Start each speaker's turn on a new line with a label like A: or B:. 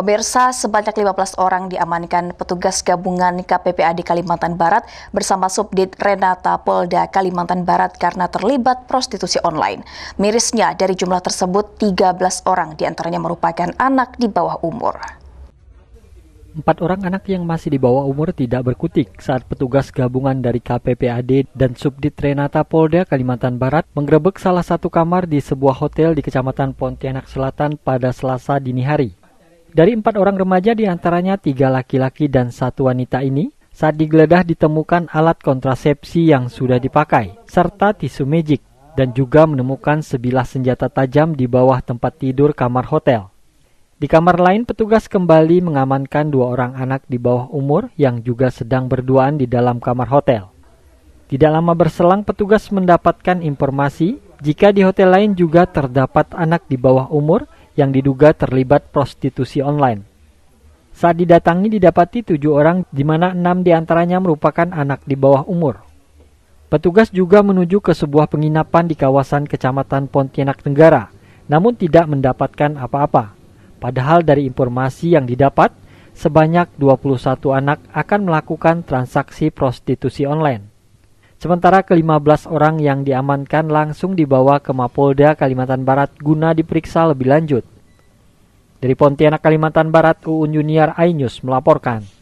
A: Pemirsa, sebanyak 15 orang diamankan petugas gabungan KPPAD Kalimantan Barat bersama Subdit Renata Polda Kalimantan Barat karena terlibat prostitusi online. Mirisnya, dari jumlah tersebut, 13 orang diantaranya merupakan anak di bawah umur.
B: Empat orang anak yang masih di bawah umur tidak berkutik saat petugas gabungan dari KPPAD dan Subdit Renata Polda Kalimantan Barat menggerebek salah satu kamar di sebuah hotel di Kecamatan Pontianak Selatan pada Selasa dini hari. Dari empat orang remaja diantaranya tiga laki-laki dan satu wanita ini, saat digeledah ditemukan alat kontrasepsi yang sudah dipakai, serta tisu magic, dan juga menemukan sebilah senjata tajam di bawah tempat tidur kamar hotel. Di kamar lain, petugas kembali mengamankan dua orang anak di bawah umur yang juga sedang berduaan di dalam kamar hotel. Tidak lama berselang, petugas mendapatkan informasi jika di hotel lain juga terdapat anak di bawah umur yang diduga terlibat prostitusi online. Saat didatangi didapati tujuh orang di mana enam diantaranya merupakan anak di bawah umur. Petugas juga menuju ke sebuah penginapan di kawasan Kecamatan Pontianak Tenggara, namun tidak mendapatkan apa-apa. Padahal dari informasi yang didapat, sebanyak 21 anak akan melakukan transaksi prostitusi online. Sementara ke-15 orang yang diamankan langsung dibawa ke Mapolda, Kalimantan Barat guna diperiksa lebih lanjut. Dari Pontianak, Kalimantan Barat, Uun Junior iNews melaporkan.